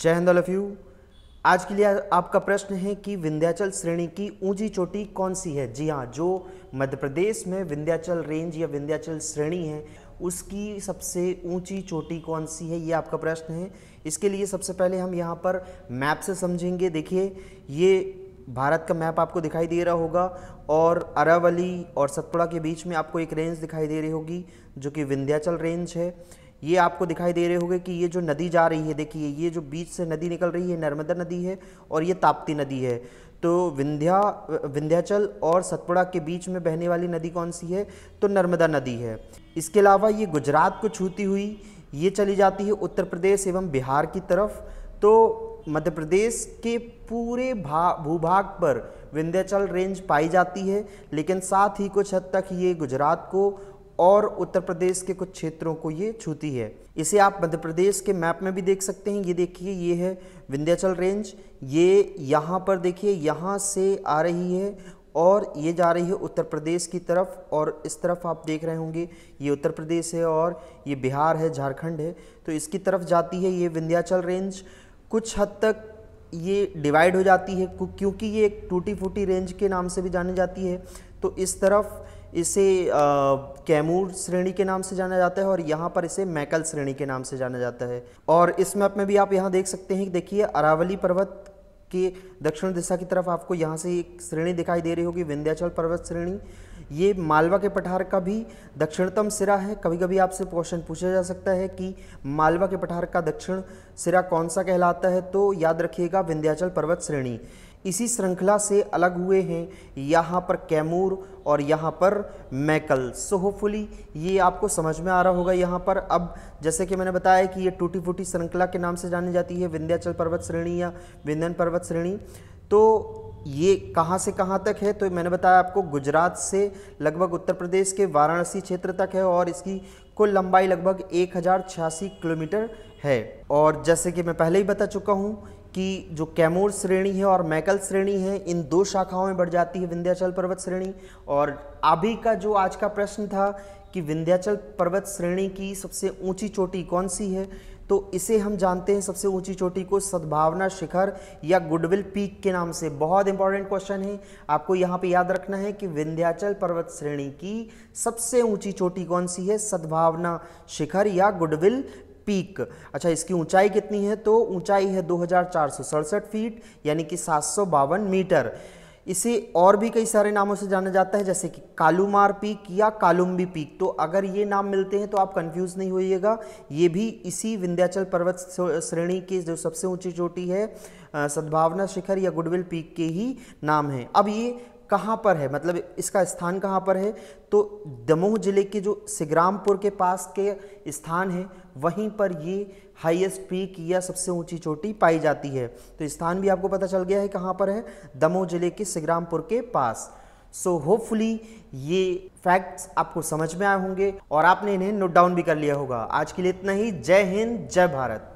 जय हिंद यू आज के लिए आपका प्रश्न है कि विंध्याचल श्रेणी की ऊंची चोटी कौन सी है जी हाँ जो मध्य प्रदेश में विंध्याचल रेंज या विंध्याचल श्रेणी है उसकी सबसे ऊंची चोटी कौन सी है ये आपका प्रश्न है इसके लिए सबसे पहले हम यहाँ पर मैप से समझेंगे देखिए ये भारत का मैप आपको दिखाई दे रहा होगा और अरावली और सतपुड़ा के बीच में आपको एक रेंज दिखाई दे रही होगी जो कि विंध्याचल रेंज है ये आपको दिखाई दे रहे होंगे कि ये जो नदी जा रही है देखिए ये जो बीच से नदी निकल रही है नर्मदा नदी है और ये ताप्ती नदी है तो विंध्या विंध्याचल और सतपुड़ा के बीच में बहने वाली नदी कौन सी है तो नर्मदा नदी है इसके अलावा ये गुजरात को छूती हुई ये चली जाती है उत्तर प्रदेश एवं बिहार की तरफ तो मध्य प्रदेश के पूरे भा भूभाग पर विंध्याचल रेंज पाई जाती है लेकिन साथ ही कुछ हद तक ये गुजरात को और उत्तर प्रदेश के कुछ क्षेत्रों को ये छूती है इसे आप मध्य प्रदेश के मैप में भी देख सकते हैं ये देखिए ये है विंध्याचल रेंज ये यहाँ पर देखिए यहाँ से आ रही है और ये जा रही है उत्तर प्रदेश की तरफ और इस तरफ आप देख रहे होंगे ये उत्तर प्रदेश है और ये बिहार है झारखंड है तो इसकी तरफ जाती है ये विंध्याचल रेंज कुछ हद तक ये डिवाइड हो जाती है क्योंकि ये एक टूटी फूटी रेंज के नाम से भी जानी जाती है तो इस तरफ इसे कैमूर श्रेणी के नाम से जाना जाता है और यहाँ पर इसे मैकल श्रेणी के नाम से जाना जाता है और इस मैप में भी आप यहाँ देख सकते हैं कि देखिए अरावली पर्वत कि दक्षिण दिशा की तरफ आपको यहाँ से एक श्रेणी दिखाई दे रही होगी विंध्याचल पर्वत श्रेणी ये मालवा के पठार का भी दक्षिणतम सिरा है कभी कभी आपसे क्वेश्चन पूछा जा सकता है कि मालवा के पठार का दक्षिण सिरा कौन सा कहलाता है तो याद रखिएगा विंध्याचल पर्वत श्रेणी इसी श्रृंखला से अलग हुए हैं यहाँ पर कैमूर और यहाँ पर मैकल सो होपफुली ये आपको समझ में आ रहा होगा यहाँ पर अब जैसे कि मैंने बताया कि ये टूटी फूटी श्रृंखला के नाम से जानी जाती है विंध्याचल पर्वत श्रेणी या विंध्यन पर्वत श्रेणी तो ये कहाँ से कहाँ तक है तो मैंने बताया आपको गुजरात से लगभग उत्तर प्रदेश के वाराणसी क्षेत्र तक है और इसकी कुल लंबाई लगभग एक किलोमीटर है और जैसे कि मैं पहले ही बता चुका हूँ की जो कैमोर श्रेणी है और मैकल श्रेणी है इन दो शाखाओं में बढ़ जाती है विंध्याचल पर्वत श्रेणी और अभी का जो आज का प्रश्न था कि विंध्याचल पर्वत श्रेणी की सबसे ऊंची चोटी कौन सी है तो इसे हम जानते हैं सबसे ऊंची चोटी को सद्भावना शिखर या गुडविल पीक के नाम से बहुत इंपॉर्टेंट क्वेश्चन है आपको यहाँ पे याद रखना है कि विंध्याचल पर्वत श्रेणी की सबसे ऊंची चोटी कौन सी है सद्भावना शिखर या गुडविल पीक अच्छा इसकी ऊंचाई कितनी है तो ऊंचाई है दो फीट यानी कि सात मीटर इसे और भी कई सारे नामों से जाना जाता है जैसे कि कालूमार पीक या कालुम्बी पीक तो अगर ये नाम मिलते हैं तो आप कंफ्यूज नहीं होइएगा ये भी इसी विंध्याचल पर्वत श्रेणी की जो सबसे ऊंची चोटी है सद्भावना शिखर या गुडविल पीक के ही नाम है अब ये कहाँ पर है मतलब इसका स्थान कहाँ पर है तो दमोह जिले के जो सिग्रामपुर के पास के स्थान है वहीं पर ये हाईएस्ट पीक या सबसे ऊंची चोटी पाई जाती है तो स्थान भी आपको पता चल गया है कहाँ पर है दमोह जिले के सिग्रामपुर के पास सो so, होपफुली ये फैक्ट्स आपको समझ में आए होंगे और आपने इन्हें नोट डाउन भी कर लिया होगा आज के लिए इतना ही जय हिंद जय भारत